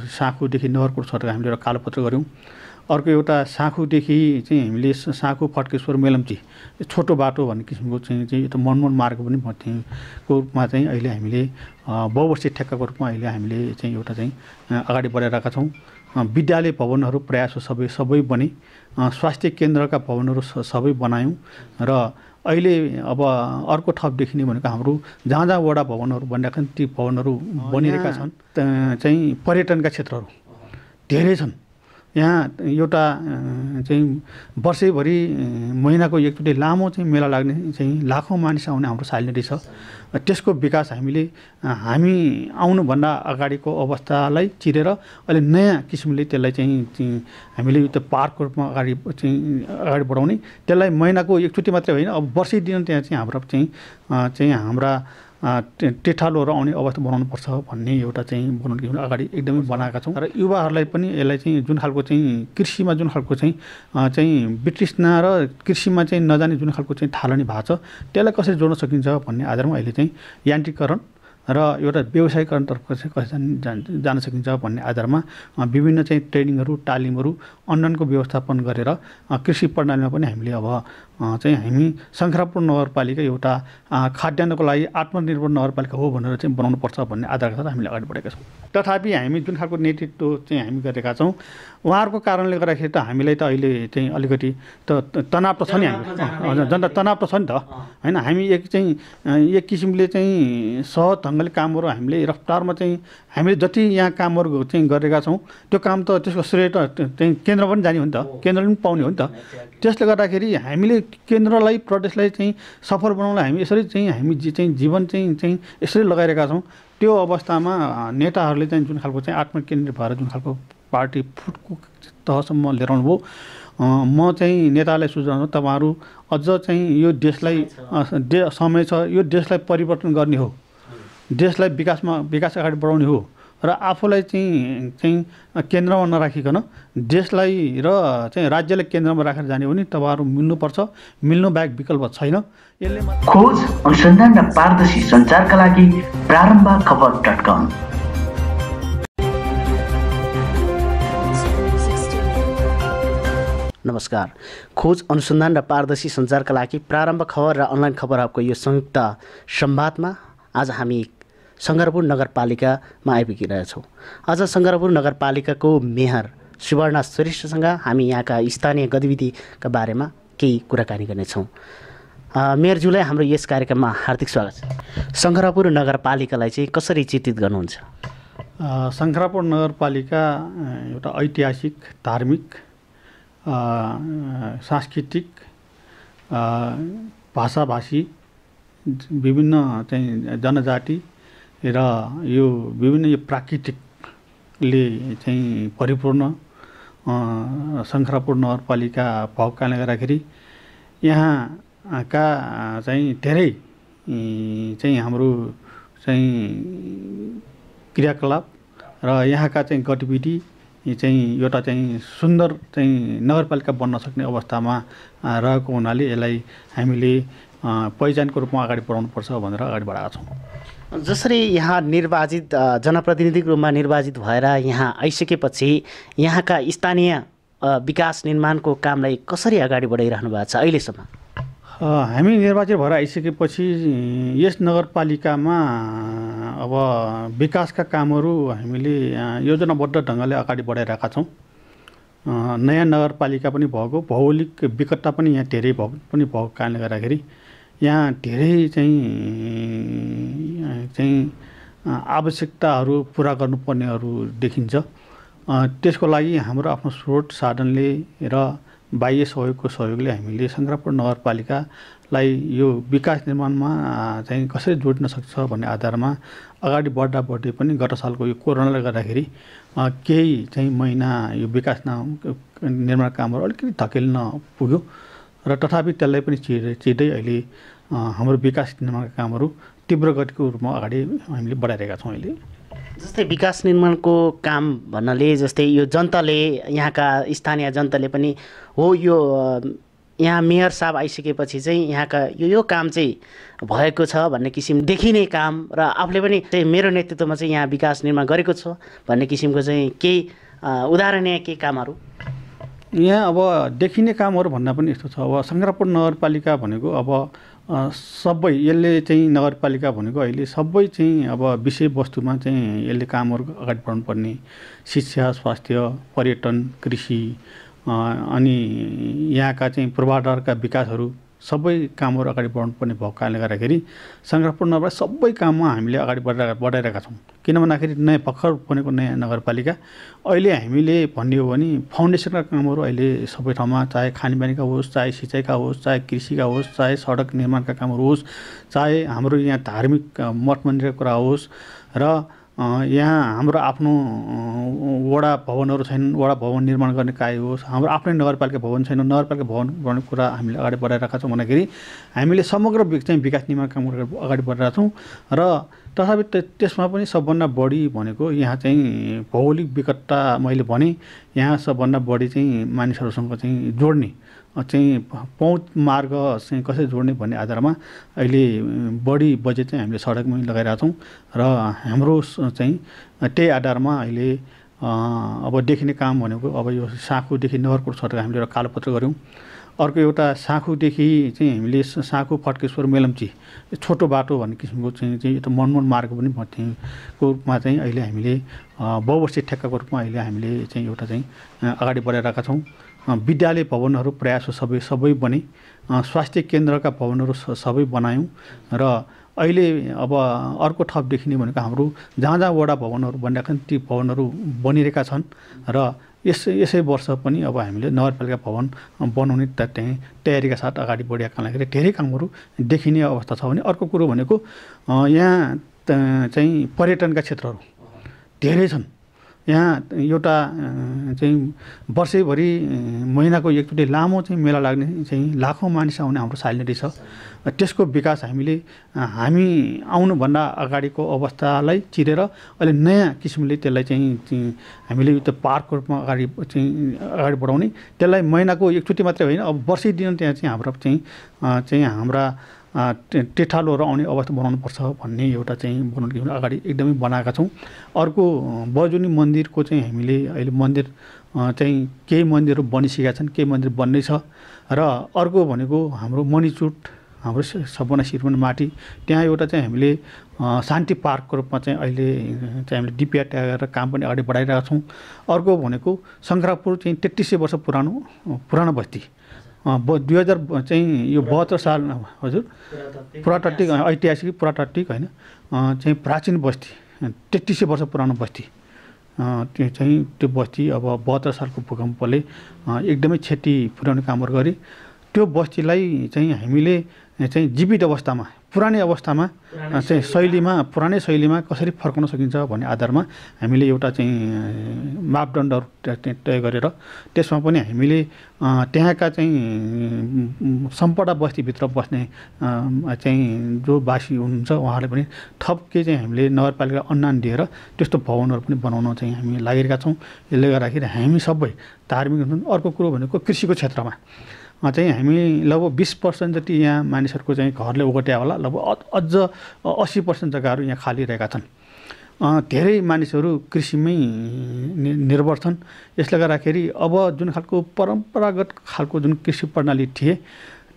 साँखुदेखि नहरकोट छ हामीले एउटा कालोपत्र गऱ्यौँ अर्को एउटा साँखुदेखि चाहिँ हामीले साँखु फटकेश्वर मेलम्ची छोटो बाटो भन्ने किसिमको चाहिँ चाहिँ त मनमोहन मार्ग पनि को रूपमा चाहिँ अहिले हामीले बहुवर्षीय ठेक्काको रूपमा अहिले हामीले चाहिँ एउटा चाहिँ अगाडि बढाइरहेका छौँ विद्यालय भवनहरू प्रयास सबै सबै बने स्वास्थ्य केन्द्रका भवनहरू सबै बनायौँ र अहिले अब अर्को ठप देखिने भनेको हाम्रो जहाँ जहाँ वडा भवनहरू बनिरहेका छन् ती भवनहरू बनिरहेका छन् चाहिँ पर्यटनका क्षेत्रहरू धेरै छन् यहाँ एउटा चाहिँ वर्षैभरि महिनाको एकचोटि लामो चाहिँ मेला लाग्ने चाहिँ लाखौँ मानिस आउने हाम्रो सालिनेरी छ त्यसको विकास हामीले हामी आउनुभन्दा अगाडिको अवस्थालाई चिरेर अहिले नयाँ किसिमले त्यसलाई चाहिँ हामीले त्यो पार्कको रूपमा अगाडि चाहिँ अगाडि बढाउने त्यसलाई महिनाको एकचोटि मात्रै होइन अब वर्षै दिन त्यहाँ चाहिँ हाम्रो चाहिँ चाहिँ हाम्रा टेठालो र आउने अवस्था बनाउनुपर्छ भन्ने एउटा चाहिँ बनाउनु किसिमले अगाडि एकदमै बनाएका छौँ र युवाहरूलाई पनि यसलाई चाहिँ जुन खालको चाहिँ कृषिमा जुन खालको चाहिँ चाहिँ वितृष्णा र कृषिमा चाहिँ नजाने जुन खालको चाहिँ थालनी भएको छ त्यसलाई कसरी जोड्न सकिन्छ भन्ने आधारमा अहिले चाहिँ यान्त्रिकरण र एउटा व्यवसायीकरणतर्फ चाहिँ कसरी जान जान सकिन्छ भन्ने आधारमा विभिन्न चाहिँ ट्रेनिङहरू तालिमहरू अनलाइनको व्यवस्थापन गरेर कृषि प्रणालीमा पनि हामीले अब चाहिँ हामी शङ्खरापुर नगरपालिका एउटा खाद्यान्नको लागि आत्मनिर्भर नगरपालिका हो भनेर चाहिँ पर्छ भन्ने आधारका साथ हामीले अगाडि बढेका छौँ तथापि हामी जुन खालको नेतृत्व चाहिँ हामी गरेका छौँ उहाँहरूको कारणले गर्दाखेरि त हामीलाई त अहिले चाहिँ अलिकति त तनाव त छ नि हामी जनता तनाव त छ नि त होइन हामी एक चाहिँ एक किसिमले चाहिँ सहज ढङ्गले कामहरू हामीले रफ्तारमा चाहिँ हामीले जति यहाँ कामहरू चाहिँ गरेका छौँ त्यो काम त त्यसको श्रेय त चाहिँ केन्द्र पनि जाने हो नि त केन्द्रले पनि पाउने हो नि त त्यसले गर्दाखेरि हामीले केन्द्रलाई प्रदेशलाई चाहिँ सफल बनाउनलाई हामी यसरी चाहिँ हामी जी चाहिँ जीवन चाहिँ चाहिँ यसरी लगाइरहेका छौँ त्यो अवस्थामा नेताहरूले चाहिँ जुन खालको चाहिँ आत्मकेन्द्रित भएर जुन खालको पार्टी फुटको तहसम्म लिएर आउनुभयो म चाहिँ नेतालाई सुझाउनु तपाईँहरू अझ चाहिँ यो देशलाई समय छ यो देशलाई परिवर्तन गर्ने हो देशलाई विकासमा विकास अगाडि बढाउने हो र आफूलाई चाहिँ चाहिँ केन्द्रमा नराखिकन देशलाई र चाहिँ राज्यले केन्द्रमा राखेर जाने हो भने तपाईँहरू मिल्नुपर्छ मिल्नु बाहेक विकल्प छैन यसले खोज अनुसन्धान र पारदर्शी सञ्चारका लागि प्रारम्भ खबर डट कम नमस्कार खोज अनुसन्धान र पारदर्शी सञ्चारका लागि प्रारम्भ खबर र अनलाइन खबर हबको यो संयुक्त संवादमा आज हामी सङ्गरपुर नगरपालिकामा आइपुगिरहेछौँ आज सङ्गरपुर नगरपालिकाको मेयर सुवर्ण श्रेष्ठसँग हामी यहाँका स्थानीय गतिविधिका बारेमा केही कुराकानी गर्नेछौँ मेयरज्यूलाई हाम्रो यस कार्यक्रममा हार्दिक स्वागत छ सङ्ग्रहपुर नगरपालिकालाई चाहिँ कसरी चित्रित गर्नुहुन्छ सङ्ग्रहपुर नगरपालिका एउटा ऐतिहासिक धार्मिक सांस्कृतिक भाषाभाषी विभिन्न चाहिँ जनजाति र यो विभिन्न यो प्राकृतिकले चाहिँ परिपूर्ण शङ्खरापुर नगरपालिका भएको कारणले गर्दाखेरि यहाँका चाहिँ धेरै चाहिँ हाम्रो चाहिँ क्रियाकलाप र यहाँका चाहिँ गतिविधि चाहिँ एउटा चाहिँ सुन्दर चाहिँ नगरपालिका बन्न सक्ने अवस्थामा रहेको हुनाले यसलाई हामीले पहिचानको रूपमा अगाडि बढाउनुपर्छ भनेर अगाडि बढाएका छौँ जसरी यहाँ निर्वाचित जनप्रतिनिधिको रूपमा निर्वाचित भएर यहाँ आइसकेपछि यहाँका स्थानीय विकास निर्माणको कामलाई कसरी अगाडि बढाइरहनु भएको छ अहिलेसम्म हामी निर्वाचित भएर आइसकेपछि यस नगरपालिकामा अब विकासका कामहरू हामीले योजनाबद्ध ढङ्गले अगाडि बढाइरहेका छौँ नयाँ नगरपालिका पनि भएको भौगोलिक विकटता पनि यहाँ धेरै भएको पनि भएको कारणले गर्दाखेरि यहाँ धेरै चाहिँ चाहिँ आवश्यकताहरू पुरा गर्नुपर्नेहरू देखिन्छ त्यसको लागि हाम्रो आफ्नो स्रोत साधनले र बाह्य सहयोगको सहयोगले हामीले शङ्करापुर नगरपालिकालाई यो विकास निर्माणमा चाहिँ कसरी जोड्न सक्छ भन्ने आधारमा अगाडि बढ्दा बढ्दै पनि गत सालको यो कोरोनाले गर्दाखेरि केही चाहिँ महिना यो विकास नाम निर्माण कामहरू अलिकति धकेल्न पुग्यो र तथापि त्यसलाई पनि चिर चिर्दै अहिले हाम्रो विकास निर्माणका कामहरू तीव्र गतिको रूपमा अगाडि हामीले बढाइरहेका छौँ अहिले जस्तै विकास निर्माणको काम भन्नाले जस्तै यो जनताले यहाँका स्थानीय जनताले पनि हो यो यहाँ मेयर साहब आइसकेपछि चाहिँ यहाँका यो यो काम चाहिँ भएको छ भन्ने किसिम देखिने काम र आफूले पनि मेरो नेतृत्वमा चाहिँ यहाँ विकास निर्माण गरेको छ भन्ने किसिमको चाहिँ केही उदाहरणीय केही कामहरू यहाँ अब देखिने कामहरू भन्दा पनि यस्तो छ अब सङ्ग्रापुर नगरपालिका भनेको अब सबै यसले चाहिँ नगरपालिका भनेको अहिले सबै चाहिँ अब विषयवस्तुमा चाहिँ यसले कामहरू अगाडि बढाउनु पर्ने शिक्षा स्वास्थ्य पर्यटन कृषि अनि यहाँका चाहिँ पूर्वाधारका विकासहरू सबै कामहरू अगाडि पर्ने भएको कारणले गर्दाखेरि सङ्ग्रहपुर नगर सबै काममा हामीले अगाडि बढाएर बढाइरहेका छौँ किन भन्दाखेरि नयाँ भर्खर बनेको नयाँ नगरपालिका अहिले हामीले भन्ने हो भने फाउन्डेसनका कामहरू अहिले सबै ठाउँमा चाहे खानेपानीका होस् चाहे सिँचाइका होस् चाहे कृषिका होस् चाहे सडक निर्माणका कामहरू होस् चाहे हाम्रो यहाँ धार्मिक मठ मन्दिरको कुरा होस् र यहाँ हाम्रो आफ्नो वडा भवनहरू छैनन् वडा भवन निर्माण गर्ने कार्य होस् हाम्रो आफ्नै नगरपालिका भवन छैन नगरपालिका भवन गर्ने कुरा हामीले अगाडि बढाइरहेका छौँ भन्दाखेरि हामीले समग्र चाहिँ विकास निर्माण काम गरेर अगाडि बढाइरहेका छौँ र तथापि त्यसमा पनि सबभन्दा बढी भनेको यहाँ चाहिँ भौगोलिक विकटता मैले भने यहाँ सबभन्दा बढी चाहिँ मानिसहरूसँग चाहिँ जोड्ने चाहिँ पहुँच मार्ग चाहिँ कसरी जोड्ने भन्ने आधारमा अहिले बढी बजेट चाहिँ हामीले सडकमै लगाइरहेको छौँ र हाम्रो चाहिँ त्यही आधारमा अहिले अब देखिने काम भनेको अब यो साँखुदेखि नगरकोट सडक हामीले एउटा कालोपत्र गऱ्यौँ अर्को एउटा साँखुदेखि चाहिँ हामीले साँखु फटकेश्वर मेलम्ची छोटो बाटो भन्ने किसिमको चाहिँ चाहिँ त मनमोहन मार्ग पनि को रूपमा चाहिँ अहिले हामीले बहुवर्षीय ठेक्काको रूपमा अहिले हामीले चाहिँ एउटा चाहिँ अगाडि बढाइरहेका छौँ विद्यालय भवनहरू प्रयास सबै सबै बने स्वास्थ्य केन्द्रका भवनहरू सबै बनायौँ र अहिले अब अर्को थप देखिने भनेको हाम्रो जहाँ जहाँ वडा भवनहरू बनिरहेका छन् ती भवनहरू बनिरहेका छन् र यस यसै वर्ष पनि अब हामीले नगरपालिका भवन बनाउने त्यहीँ तयारीका साथ अगाडि बढिरहेको लागि धेरै कामहरू देखिने अवस्था छ भने अर्को कुरो भनेको यहाँ चाहिँ पर्यटनका क्षेत्रहरू धेरै छन् यहाँ एउटा चाहिँ वर्षैभरि महिनाको एकचोटि लामो चाहिँ मेला लाग्ने चाहिँ लाखौँ मानिस आउने हाम्रो सालिनेरी छ त्यसको विकास हामीले हामी आउनुभन्दा अगाडिको अवस्थालाई चिरेर अहिले नयाँ किसिमले त्यसलाई चाहिँ हामीले त्यो पार्कको रूपमा अगाडि चाहिँ अगाडि बढाउने त्यसलाई महिनाको एकचोटि मात्रै होइन अब वर्षै दिन त्यहाँ चाहिँ हाम्रो चाहिँ चाहिँ हाम्रा टेठालो र आउने अवस्था बनाउनुपर्छ भन्ने एउटा चाहिँ बनाउनु अगाडि एकदमै बनाएका छौँ अर्को बजुनी मन्दिरको चाहिँ हामीले अहिले मन्दिर चाहिँ केही मन्दिरहरू बनिसकेका छन् केही मन्दिर बन्ने छ र अर्को भनेको हाम्रो मणिचुट हाम्रो सपना शिरमन माटी त्यहाँ एउटा चाहिँ हामीले शान्ति पार्कको रूपमा चाहिँ अहिले चाहिँ हामीले डिपिआर ट्याग गरेर काम पनि अगाडि बढाइरहेका छौँ अर्को भनेको शङ्करापुर चाहिँ तेत्तिस सय वर्ष पुरानो पुरानो बस्ती ब दुई हजार चाहिँ यो बहत्तर साल हजुर पुरातात्विक ऐतिहासिक पुरातात्विक होइन चाहिँ प्राचीन बस्ती तेत्तिस सय वर्ष पुरानो बस्ती त्यो चाहिँ त्यो बस्ती अब बहत्तर सालको भूकम्पले एकदमै क्षति पुर्याउने कामहरू गरे त्यो बस्तीलाई चाहिँ हामीले चाहिँ जीवित अवस्थामा पुरानै अवस्थामा चाहिँ शैलीमा पुरानै शैलीमा कसरी फर्काउन सकिन्छ भन्ने आधारमा हामीले एउटा चाहिँ मापदण्डहरू तय गरेर त्यसमा पनि हामीले त्यहाँका चाहिँ सम्पदा बस्तीभित्र बस्ने चाहिँ जो बासी हुनुहुन्छ उहाँहरूले पनि थप के चाहिँ हामीले नगरपालिका अन्नान दिएर त्यस्तो भवनहरू पनि बनाउन चाहिँ हामी लागेका छौँ यसले गर्दाखेरि हामी सबै धार्मिक हुन्छन् अर्को कुरो भनेको कृषिको क्षेत्रमा चाहिँ हामी लगभग बिस पर्सेन्ट जति यहाँ मानिसहरूको चाहिँ घरले ओगट्या होला लगभग अझ अस्सी पर्सेन्ट जग्गाहरू यहाँ खाली रहेका छन् धेरै मानिसहरू कृषिमै निर्भर छन् यसले गर्दाखेरि अब जुन खालको परम्परागत खालको जुन कृषि प्रणाली थिए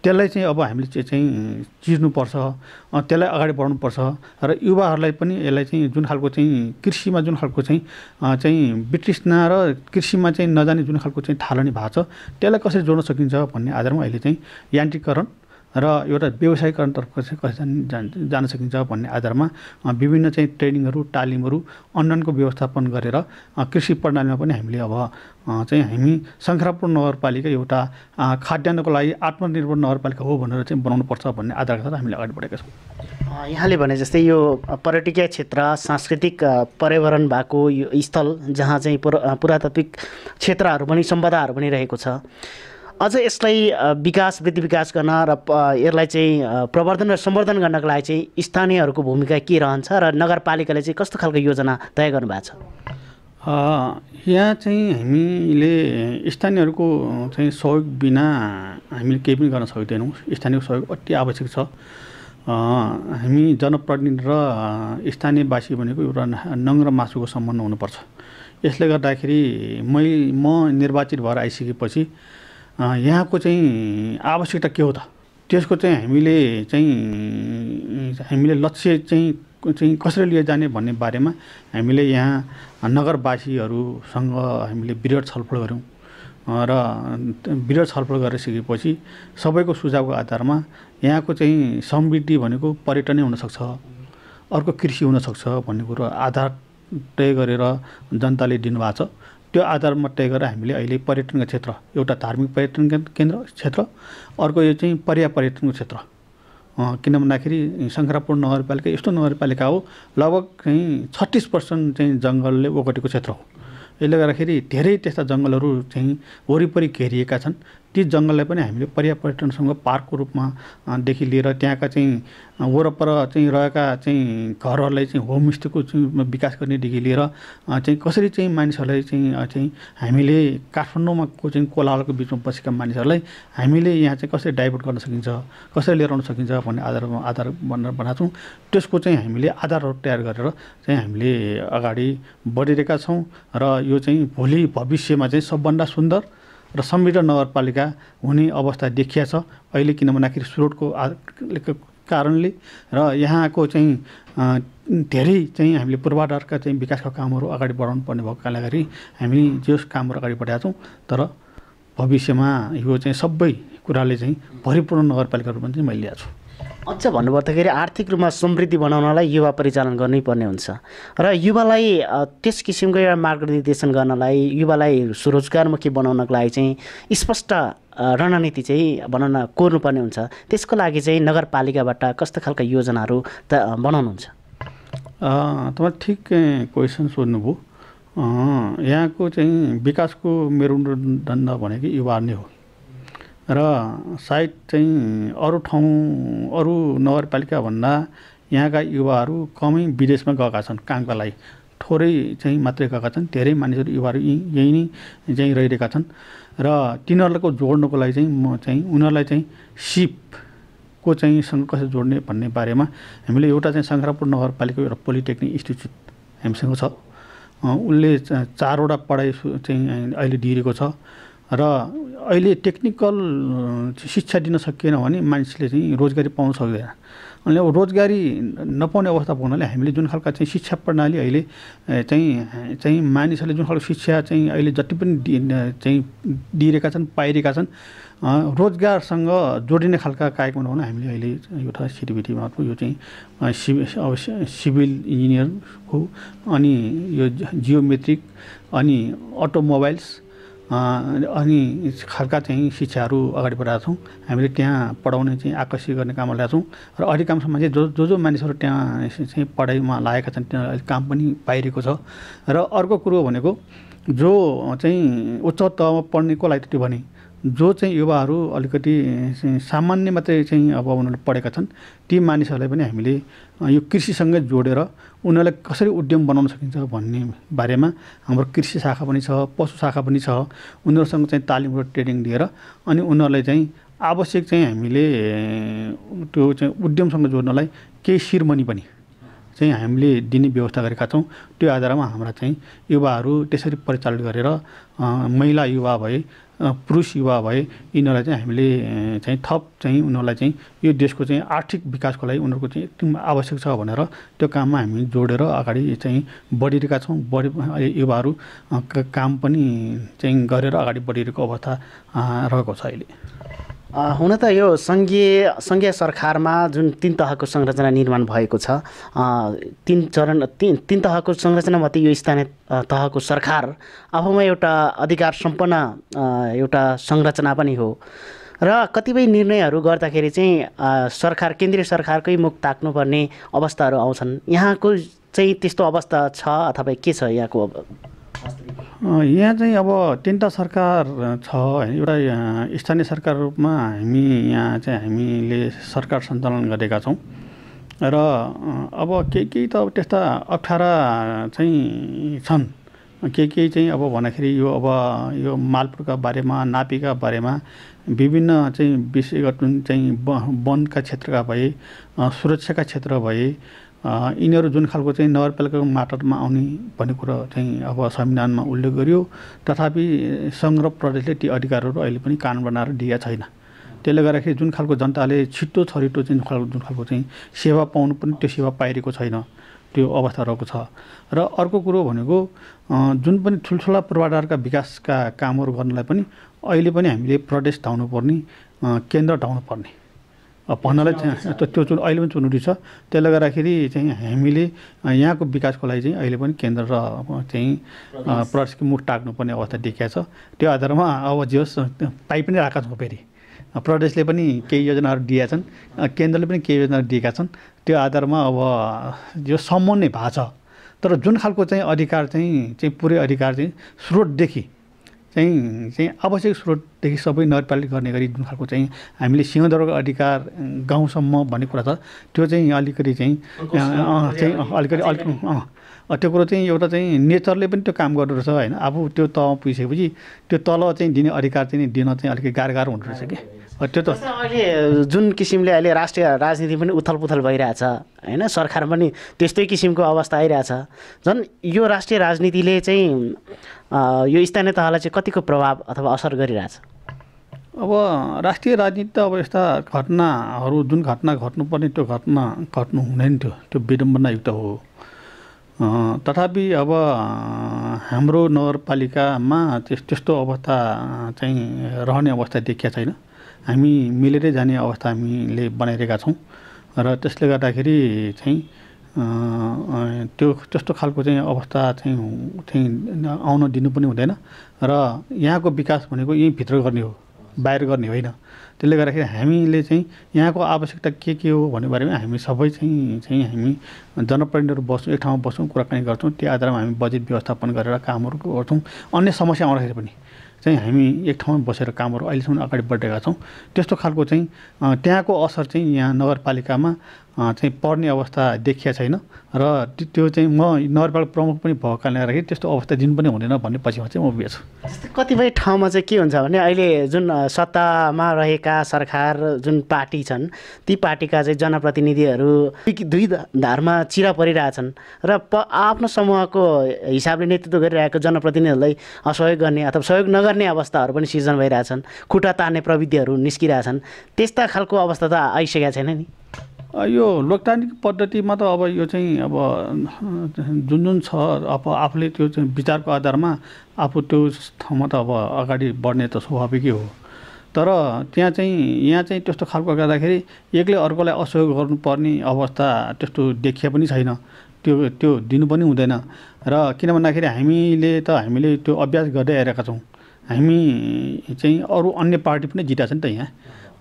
त्यसलाई चाहिँ अब हामीले चाहिँ चिर्नुपर्छ त्यसलाई अगाडि बढाउनुपर्छ र युवाहरूलाई पनि यसलाई चाहिँ जुन खालको चाहिँ कृषिमा जुन खालको चाहिँ चाहिँ ब्रिटिसना र कृषिमा चाहिँ नजाने जुन खालको चाहिँ थालनी भएको छ त्यसलाई कसरी जोड्न सकिन्छ भन्ने आधारमा अहिले चाहिँ यान्त्रिकरण र एउटा व्यवसायीकरणतर्फ चाहिँ कसरी जान जान सकिन्छ भन्ने आधारमा विभिन्न चाहिँ ट्रेनिङहरू तालिमहरू अन्डनको व्यवस्थापन गरेर कृषि प्रणालीमा पनि हामीले अब चाहिँ हामी शङ्खरापुर नगरपालिका एउटा खाद्यान्नको लागि आत्मनिर्भर नगरपालिका हो भनेर चाहिँ बनाउनुपर्छ भन्ने आधार साथ हामीले अगाडि बढेका छौँ यहाँले भने जस्तै यो पर्यटकीय क्षेत्र सांस्कृतिक पर्यावरण भएको यो स्थल जहाँ चाहिँ पुरातात्विक क्षेत्रहरू पनि सम्पदाहरू पनि रहेको छ अझ यसलाई विकास वृद्धि विकास गर्न र यसलाई चाहिँ प्रवर्धन र सम्वर्धन गर्नको लागि चाहिँ स्थानीयहरूको भूमिका के रहन्छ र नगरपालिकाले चाहिँ कस्तो खालको योजना तय गर्नुभएको छ यहाँ चाहिँ हामीले स्थानीयहरूको चाहिँ सहयोग बिना हामीले केही पनि गर्न सक्दैनौँ स्थानीय सहयोग अति आवश्यक छ हामी जनप्रतिनिधि र स्थानीयवासी भनेको एउटा नङ र मासुको सम्बन्ध हुनुपर्छ यसले गर्दाखेरि मै म निर्वाचित भएर आइसकेपछि यहाँको चाहिँ आवश्यकता के हो त त्यसको चाहिँ हामीले चाहिँ हामीले लक्ष्य चाहिँ चाहिँ कसरी लिएर जाने भन्ने बारेमा हामीले यहाँ नगरवासीहरूसँग हामीले विरट छलफल गऱ्यौँ र विरट छलफल गरिसकेपछि सबैको सुझावको आधारमा यहाँको चाहिँ समृद्धि भनेको पर्यटनै हुनसक्छ अर्को कृषि हुनसक्छ भन्ने कुरो आधार तय गरेर जनताले दिनुभएको छ त्यो आधारमा तय गरेर हामीले अहिले पर्यटनको क्षेत्र एउटा धार्मिक पर्यटन केन्द्र क्षेत्र अर्को यो चाहिँ पर्या पर्यटनको क्षेत्र किन भन्दाखेरि शङ्करापुर नगरपालिका यस्तो नगरपालिका हो लगभग चाहिँ छत्तिस पर्सेन्ट चाहिँ जङ्गलले ओगटेको क्षेत्र हो यसले गर्दाखेरि धेरै त्यस्ता जङ्गलहरू चाहिँ वरिपरि घेरिएका छन् ती जङ्गललाई पनि हामीले पर्यापर्यटनसँग पार्कको रूपमा देखि लिएर त्यहाँका चाहिँ वरपर चाहिँ रहेका चाहिँ घरहरूलाई चाहिँ होमस्टेको चाहिँ विकास गर्नेदेखि लिएर चाहिँ कसरी चाहिँ मानिसहरूलाई चाहिँ चाहिँ हामीले काठमाडौँमा को चाहिँ कोलाहलको बिचमा बसेका मानिसहरूलाई हामीले यहाँ चाहिँ कसरी डाइभर्ट गर्न सकिन्छ कसरी लिएर आउन सकिन्छ भन्ने आधारमा आधार भनेर बनाएको छौँ त्यसको चाहिँ हामीले आधारहरू तयार गरेर चाहिँ हामीले अगाडि बढिरहेका छौँ र यो चाहिँ भोलि भविष्यमा चाहिँ सबभन्दा सुन्दर र समृद्ध नगरपालिका हुने अवस्था देखिया छ अहिले किन भन्दाखेरि स्रोतको कारणले र यहाँको चाहिँ धेरै चाहिँ हामीले पूर्वाधारका चाहिँ विकासका कामहरू अगाडि बढाउनु पर्ने भएको कारणले गर्दाखेरि हामी जस कामहरू अगाडि बढाएको छौँ तर भविष्यमा यो चाहिँ सबै कुराले चाहिँ भरिपूर्ण नगरपालिका रूपमा चाहिँ मैले ल्याएको छु अझ भन्नुपर्दाखेरि आर्थिक रूपमा समृद्धि बनाउनलाई युवा परिचालन गर्नै पर्ने हुन्छ र युवालाई त्यस किसिमको एउटा मार्गनिर्देशन गर्नलाई युवालाई स्वरोजगारमुखी बनाउनको लागि चाहिँ स्पष्ट रणनीति चाहिँ बनाउन कोर्नुपर्ने हुन्छ त्यसको लागि चाहिँ नगरपालिकाबाट कस्तो खालका योजनाहरू त बनाउनुहुन्छ तपाईँ ठिक क्वेसन सोध्नुभयो यहाँको चाहिँ विकासको मेरुदण्ड भनेको युवा नै हो र सायद चाहिँ अरू ठाउँ अरू नगरपालिकाभन्दा यहाँका युवाहरू कमै विदेशमा गएका छन् कामका लागि थोरै चाहिँ मात्रै गएका छन् धेरै मानिसहरू युवाहरू यहीँ यहीँ नै चाहिँ रहिरहेका छन् र तिनीहरूलाई जोड्नुको लागि चाहिँ म चाहिँ उनीहरूलाई चाहिँ सिपको चाहिँ सँग कसरी जोड्ने भन्ने बारेमा हामीले एउटा चाहिँ शङ्करापुर नगरपालिका एउटा पोलिटेक्निक इन्स्टिच्युट हामीसँग छ उसले चारवटा पढाइ चाहिँ अहिले दिइरहेको छ र अहिले टेक्निकल शिक्षा दिन सकिएन भने मानिसले चाहिँ रोजगारी पाउन सक्दैन अनि अब रोजगारी नपाउने अवस्था हुनाले हामीले जुन खालका चाहिँ शिक्षा प्रणाली अहिले चाहिँ चाहिँ मानिसहरूले जुन खालको शिक्षा चाहिँ अहिले जति पनि चाहिँ दिइरहेका छन् पाइरहेका छन् रोजगारसँग जोडिने खालका कार्यक्रमहरू हुन हामीले अहिले यो ठाउँ एउटा सिटिबिटीमा यो चाहिँ सिभि अब सिभिल इन्जिनियरको अनि यो जियोमेट्रिक अनि अटोमोबाइल्स अनि खालका चाहिँ शिक्षाहरू अगाडि बढाएको छौँ हामीले त्यहाँ पढाउने चाहिँ आकर्षित गर्ने काम ल्याएको छौँ र अहिले कामसम्म चाहिँ जो जो जो मानिसहरू त्यहाँ चाहिँ पढाइमा लागेका छन् त्यहाँ काम पनि पाइरहेको छ र अर्को कुरो भनेको जो चाहिँ उच्च तहमा पढ्नेको लागि त त्यो भने जो चाहिँ युवाहरू अलिकति सामान्य मात्रै चाहिँ अब उनीहरूले पढेका छन् ती मानिसहरूलाई पनि हामीले यो कृषिसँगै जोडेर उनीहरूलाई कसरी उद्यम बनाउन सकिन्छ भन्ने बारेमा हाम्रो कृषि शाखा पनि छ पशु शाखा पनि छ उनीहरूसँग चाहिँ तालिम र ट्रेनिङ दिएर अनि उनीहरूलाई चाहिँ आवश्यक चाहिँ हामीले त्यो चाहिँ उद्यमसँग जोड्नलाई केही शिरमनी पनि चाहिँ हामीले दिने व्यवस्था गरेका छौँ त्यो आधारमा हाम्रा चाहिँ युवाहरू त्यसरी परिचालित गरेर महिला युवा भए पुरुष युवा भए यिनीहरूलाई चाहिँ हामीले चाहिँ थप चाहिँ उनीहरूलाई चाहिँ यो देशको चाहिँ आर्थिक विकासको लागि उनीहरूको चाहिँ एकदम आवश्यक छ भनेर त्यो काममा हामी जोडेर अगाडि चाहिँ बढिरहेका छौँ बढी युवाहरू काम पनि चाहिँ गरेर अगाडि बढिरहेको अवस्था रहेको छ अहिले हुन त यो सङ्घीय सङ्घीय सरकारमा जुन तिन तहको संरचना निर्माण भएको छ तिन चरण तिन तिन तहको संरचनामध्ये यो स्थानीय तहको सरकार आफूमा एउटा अधिकार सम्पन्न एउटा संरचना पनि हो र कतिपय निर्णयहरू गर्दाखेरि चाहिँ सरकार केन्द्रीय सरकारकै मुख ताक्नुपर्ने अवस्थाहरू आउँछन् यहाँको चाहिँ त्यस्तो अवस्था छ अथवा के छ यहाँको यहाँ चाहिँ अब तिनवटा सरकार छ होइन एउटा स्थानीय सरकार रूपमा हामी यहाँ चाहिँ हामीले सरकार सञ्चालन गरेका छौँ र अब के के त अब त्यस्ता अप्ठ्यारा चाहिँ छन् के के चाहिँ अब भन्दाखेरि यो अब यो मालपुरका बारेमा नापीका बारेमा विभिन्न चाहिँ विषयगत जुन चाहिँ वनका क्षेत्रका भए सुरक्षाका क्षेत्र भए यिनीहरू जुन खालको चाहिँ नगरपालिकाको माटरमा आउने भन्ने कुरो चाहिँ अब संविधानमा उल्लेख गरियो तथापि सङ्घ प्रदेशले ती अधिकारहरू अहिले पनि कानुन बनाएर दिएका छैन त्यसले गर्दाखेरि जुन खालको जनताले छिटो छरिटो चाहिँ जुन खालको जुन खालको चाहिँ सेवा पाउनु पनि त्यो सेवा पाइरहेको छैन त्यो अवस्था रहेको छ र अर्को कुरो भनेको जुन पनि ठुल्ठुला पूर्वाधारका विकासका कामहरू गर्नलाई पनि अहिले पनि हामीले प्रदेश धाउनुपर्ने केन्द्र धाउनुपर्ने भन्नलाई चाहिँ त्यो जुन अहिले पनि चुनौती छ त्यसले गर्दाखेरि चाहिँ हामीले यहाँको विकासको लागि चाहिँ अहिले पनि केन्द्र र चाहिँ प्रदेशको मुख टाक्नुपर्ने अवस्था देखिया छ त्यो आधारमा अब जे होस् पाइ पनि राखेका छौँ फेरि प्रदेशले पनि केही योजनाहरू दिएका छन् केन्द्रले पनि केही योजनाहरू दिएका छन् त्यो आधारमा अब यो समन्वय भएको छ तर जुन खालको चाहिँ अधिकार चाहिँ चाहिँ पुरै अधिकार चाहिँ स्रोतदेखि चाहिँ चाहिँ आवश्यक स्रोत देखि सबै नगरपालिका गर्ने गरी जुन खालको चाहिँ हामीले सिंहदरको अधिकार गाउँसम्म भन्ने कुरा छ त्यो चाहिँ अलिकति चाहिँ चाहिँ अलिकति अलिक त्यो कुरो चाहिँ एउटा चाहिँ नेचरले पनि त्यो काम गर्दो रहेछ होइन आफू त्यो तहमा पुगिसकेपछि त्यो तल चाहिँ दिने अधिकार चाहिँ दिन चाहिँ अलिकति गाह्रो गाह्रो हुँदो रहेछ कि त्यो त अहिले जुन किसिमले अहिले राष्ट्रिय राजनीति पनि उथल पुथल भइरहेछ होइन सरकार पनि त्यस्तै किसिमको अवस्था आइरहेछ झन् यो राष्ट्रिय राजनीतिले चाहिँ यो स्थानीय तहलाई चाहिँ कतिको प्रभाव अथवा असर गरिरहेछ अब राष्ट्रिय राजनीति त अब यस्ता घटनाहरू जुन घटना घट्नुपर्ने त्यो घटना घट्नु हुँदैन थियो त्यो विडम्बनायुक्त हो तथापि अब हाम्रो नगरपालिकामा त्यस त्यस्तो अवस्था चाहिँ रहने अवस्था देखिया छैन हामी मिलेरै जाने अवस्था हामीले बनाइरहेका छौँ र त्यसले गर्दाखेरि चाहिँ त्यो त्यस्तो खालको चाहिँ अवस्था चाहिँ चाहिँ आउन दिनु पनि हुँदैन र यहाँको विकास भनेको यहीँभित्र गर्ने हो बाहिर गर्ने होइन त्यसले गर्दाखेरि हामीले चाहिँ यहाँको आवश्यकता के के हो भन्ने बारेमा हामी सबै चाहिँ चाहिँ हामी जनप्रतिनिधिहरू बस्छौँ एक ठाउँमा बस्छौँ कुराकानी गर्छौँ त्यो आधारमा हामी बजेट व्यवस्थापन गरेर कामहरू गर्छौँ अन्य समस्या आउँदाखेरि पनि चाहिँ हामी एक ठाउँमा बसेर कामहरू अहिलेसम्म अगाडि बढेका छौँ त्यस्तो खालको चाहिँ त्यहाँको असर चाहिँ यहाँ नगरपालिकामा चाहिँ पर्ने अवस्था देखिया छैन र त्यो चाहिँ म नगरपालिका प्रमुख पनि भएको कारणले गर्दाखेरि त्यस्तो अवस्था दिनु पनि हुँदैन भन्ने पछिमा चाहिँ म उभिएछु कतिपय ठाउँमा चाहिँ के हुन्छ भने अहिले जुन सत्तामा रहेका सरकार जुन पार्टी छन् ती पार्टीका चाहिँ जनप्रतिनिधिहरू दुई धारमा चिरा परिरहेछन् र प आफ्नो समूहको हिसाबले नेतृत्व गरिरहेको जनप्रतिनिधिहरूलाई सहयोग गर्ने अथवा सहयोग नगर्ने अवस्थाहरू पनि सिर्जन भइरहेछन् खुट्टा तान्ने प्रविधिहरू निस्किरहेछन् त्यस्ता खालको अवस्था त आइसकेका छैन नि यो लोकतान्त्रिक पद्धतिमा त अब यो चाहिँ अब जुन जुन छ अब आफूले त्यो चाहिँ विचारको आधारमा आफू त्यो ठाउँमा त अब अगाडि बढ्ने त स्वाभाविकै हो तर त्यहाँ चाहिँ यहाँ चाहिँ त्यस्तो खालको गर्दाखेरि एक्लै अर्कोलाई असहयोग गर्नुपर्ने अवस्था त्यस्तो देखिए पनि छैन त्यो त्यो दिनु पनि हुँदैन र किन भन्दाखेरि हामीले त हामीले त्यो अभ्यास गर्दै आइरहेका छौँ हामी चाहिँ अरू अन्य पार्टी पनि जिताएको छ नि त यहाँ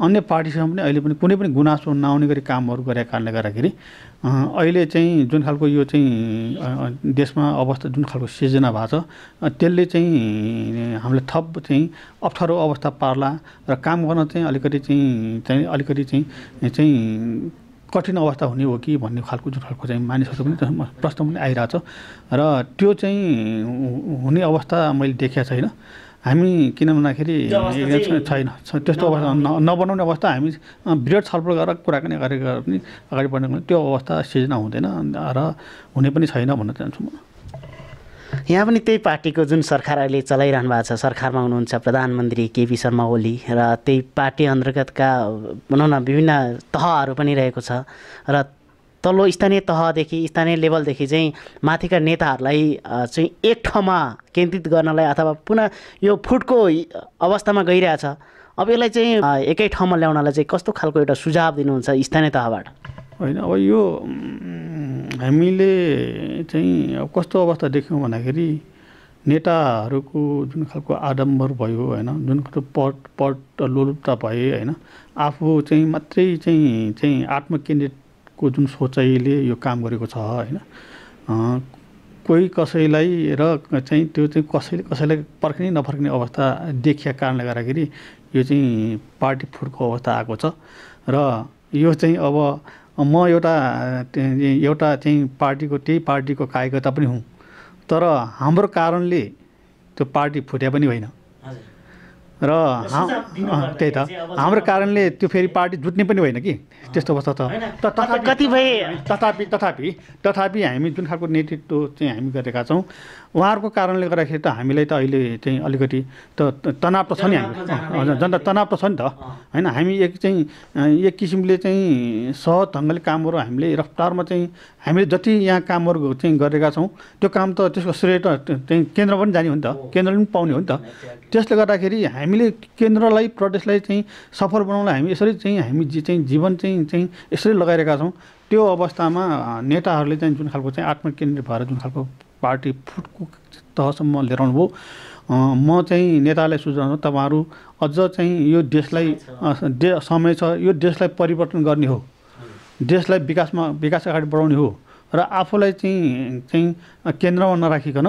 अन्य पार्टीसँग पनि अहिले पनि कुनै पनि गुनासो नआउने गरी कामहरू गरेको कारणले गर्दाखेरि अहिले चाहिँ जुन खालको यो चाहिँ देशमा अवस्था जुन खालको सिर्जना भएको छ त्यसले चाहिँ हामीले थप चाहिँ अप्ठ्यारो अवस्था पार्ला र काम गर्न चाहिँ अलिकति चाहिँ चाहिँ अलिकति चाहिँ चाहिँ कठिन अवस्था हुने हो कि भन्ने खालको जुन खालको चाहिँ मानिसहरूको पनि प्रश्न पनि आइरहेको छ र त्यो चाहिँ हुने अवस्था मैले देखेको छैन हामी किन भन्दाखेरि छैन त्यस्तो अवस्था नबनाउने अवस्था हामी बृहत छलफल गरेर कुराकानी गरेर पनि अगाडि बढ्ने त्यो अवस्था सिर्जना हुँदैन र हुने पनि छैन भन्न चाहन्छु म यहाँ पनि त्यही पार्टीको जुन सरकार अहिले चलाइरहनु भएको छ सरकारमा हुनुहुन्छ प्रधानमन्त्री केपी शर्मा ओली र त्यही पार्टी अन्तर्गतका भनौँ न विभिन्न तहहरू पनि रहेको छ र तल्लो स्थानीय तहदेखि स्थानीय लेभलदेखि चाहिँ माथिका नेताहरूलाई चाहिँ एक ठाउँमा केन्द्रित गर्नलाई अथवा पुनः यो फुटको अवस्थामा गइरहेछ अब यसलाई चाहिँ एकै ठाउँमा ल्याउनलाई चाहिँ कस्तो खालको एउटा सुझाव दिनुहुन्छ स्थानीय तहबाट होइन अब यो हामीले चाहिँ अब कस्तो अवस्था देख्यौँ भन्दाखेरि नेताहरूको जुन खालको आडम्बर भयो होइन जुन खालको पट पट लोलुपता भए होइन आफू चाहिँ मात्रै चाहिँ चाहिँ आत्मकेन्द्रित को जुन सोचाइले यो काम गरेको छ होइन कोही कसैलाई र चाहिँ त्यो चाहिँ कसैले कसैलाई पर्खिने नफर्किने अवस्था देखिया कारणले गर्दाखेरि यो चाहिँ पार्टी फुटको अवस्था आएको छ र यो चाहिँ अब म एउटा एउटा चाहिँ पार्टीको त्यही पार्टीको कार्यकर्ता पनि हुँ तर हाम्रो कारणले त्यो पार्टी फुट्या पनि होइन र त्यही त हाम्रो कारणले त्यो फेरि पार्टी जुट्ने पनि होइन कि त्यस्तो अवस्था त तथापि कतिपय तथापि तथापि तथापि हामी जुन खालको नेतृत्व चाहिँ हामी गरेका छौँ उहाँहरूको कारणले गर्दाखेरि त हामीलाई त अहिले चाहिँ अलिकति त तनाव त छ नि हामी जनता तनाव त छ नि त होइन हामी एक चाहिँ एक किसिमले चाहिँ सहज ढङ्गले कामहरू हामीले रफ्तारमा चाहिँ हामीले जति यहाँ कामहरू चाहिँ गरेका छौँ त्यो काम त त्यसको श्रेय त चाहिँ केन्द्र पनि जाने हो नि त केन्द्रले पनि पाउने हो नि त त्यसले गर्दाखेरि हामीले केन्द्रलाई प्रदेशलाई चाहिँ सफल बनाउनलाई हामी यसरी चाहिँ हामी जी चाहिँ जीवन चाहिँ चाहिँ यसरी लगाइरहेका छौँ त्यो अवस्थामा नेताहरूले चाहिँ जुन खालको चाहिँ आत्मकेन्द्रित भएर जुन खालको पार्टी फुटको तहसम्म लिएर आउनुभयो म चाहिँ नेतालाई सुझाउ तपाईँहरू अझ चाहिँ यो देशलाई समय छ यो देशलाई परिवर्तन गर्ने हो देशलाई विकासमा विकास अगाडि बढाउने हो र आफूलाई चाहिँ चाहिँ केन्द्रमा नराखिकन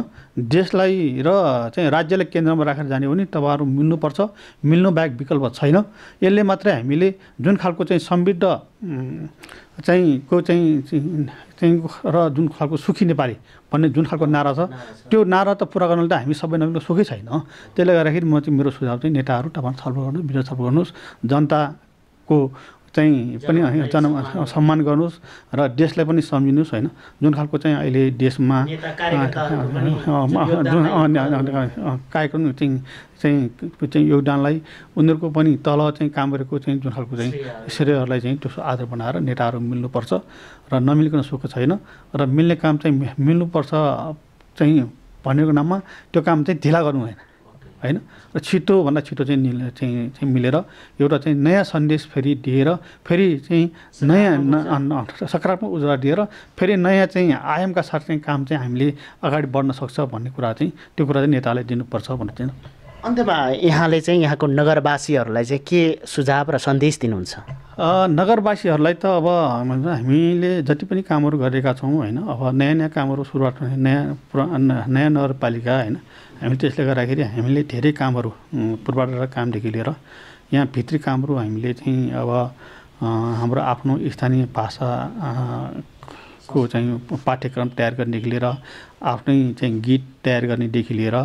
देशलाई र चाहिँ राज्यलाई केन्द्रमा राखेर जाने हो भने तपाईँहरू मिल्नुपर्छ मिल्नु बाहेक विकल्प छैन यसले मात्रै हामीले जुन खालको चाहिँ समृद्ध चाहिँ को चाहिँ चाहिँ र जुन खालको सुखी नेपाली भन्ने जुन खालको नारा छ त्यो नारा त पुरा गर्नले त हामी सबै नमिल्नु सुखै छैन त्यसले गर्दाखेरि म चाहिँ मेरो सुझाव चाहिँ नेताहरू तपाईँहरू छलफल गर्नुहोस् विरोध छलफल गर्नुहोस् जनताको चाहिँ पनि जन सम्मान गर्नुहोस् र देशलाई पनि सम्झिनुहोस् होइन जुन खालको चाहिँ अहिले देशमा कार्यक्रम चाहिँ चाहिँ चाहिँ योगदानलाई उनीहरूको पनि तल चाहिँ काम गरेको चाहिँ जुन खालको चाहिँ श्रेयहरूलाई चाहिँ त्यसको आधार बनाएर नेताहरू मिल्नुपर्छ र नमिल्कन सुख छैन र मिल्ने काम चाहिँ मिल्नुपर्छ चाहिँ भनेको नाममा त्यो काम चाहिँ ढिला गर्नु होइन होइन र छिटोभन्दा छिटो चाहिँ चाहिँ मिलेर एउटा चाहिँ नयाँ सन्देश फेरि दिएर फेरि चाहिँ नयाँ सकारात्मक उजुरा दिएर फेरि नयाँ चाहिँ आयामका साथ चाहिँ काम चाहिँ हामीले अगाडि बढ्न सक्छ भन्ने कुरा चाहिँ त्यो कुरा चाहिँ नेताले दिनुपर्छ भनेर चाहिँ अन्तमा यहाँले चाहिँ यहाँको नगरवासीहरूलाई चाहिँ के सुझाव र सन्देश दिनुहुन्छ नगरवासीहरूलाई त अब हामीले जति पनि कामहरू गरेका छौँ होइन अब नयाँ नयाँ कामहरू सुरुवात नयाँ पुरा नयाँ नगरपालिका होइन हामी त्यसले गर्दाखेरि हामीले धेरै कामहरू पूर्वाधार कामदेखि लिएर यहाँ भित्री कामहरू हामीले चाहिँ अब हाम्रो आफ्नो स्थानीय भाषा को चाहिँ पाठ्यक्रम तयार गर्नेदेखि लिएर आफ्नै चाहिँ गीत तयार गर्नेदेखि लिएर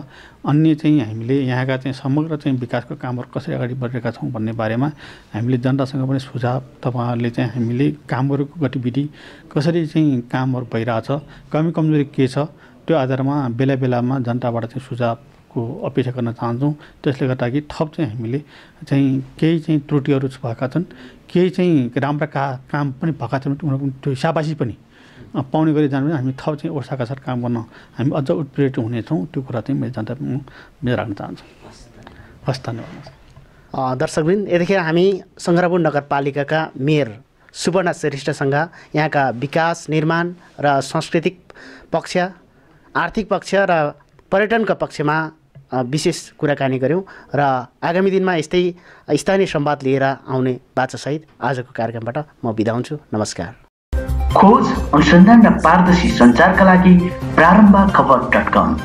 अन्य चाहिँ हामीले यहाँका चाहिँ समग्र चाहिँ विकासको कामहरू कसरी अगाडि बढिरहेका छौँ भन्ने बारेमा हामीले जनतासँग पनि सुझाव तपाईँहरूले चाहिँ हामीले कामहरूको गतिविधि कसरी चाहिँ कामहरू भइरहेछ कमी कमजोरी के छ त्यो आधारमा बेला बेलामा जनताबाट चाहिँ सुझावको अपेक्षा गर्न चाहन्छौँ त्यसले गर्दा कि थप चाहिँ हामीले चाहिँ केही चाहिँ त्रुटिहरू भएका छन् केही चाहिँ राम्रा का काम पनि भएका छन् उनीहरूको त्यो साबासी पनि पाउने गरी जानु हामी थप चाहिँ ओर्साका साथ काम गर्न हामी अझ उत्प्रेरित हुनेछौँ त्यो कुरा चाहिँ मैले जनता मेरो राख्न चाहन्छु हस् धन्यवाद दर्शकवृन्द यतिखेर हामी सङ्ग्रहपुर नगरपालिकाका मेयर सुवर्ण श्रेष्ठसँग यहाँका विकास निर्माण र सांस्कृतिक पक्ष आर्थिक पक्ष र पर्यटनका पक्षमा विशेष कुराकानी गऱ्यौँ र आगामी दिनमा यस्तै स्थानीय संवाद लिएर आउने बाचासहित आजको कार्यक्रमबाट म बिदा हुन्छु नमस्कार खोज अनुसन्धान र पारदर्शी सञ्चारका लागि प्रारम्भ खबर डट कम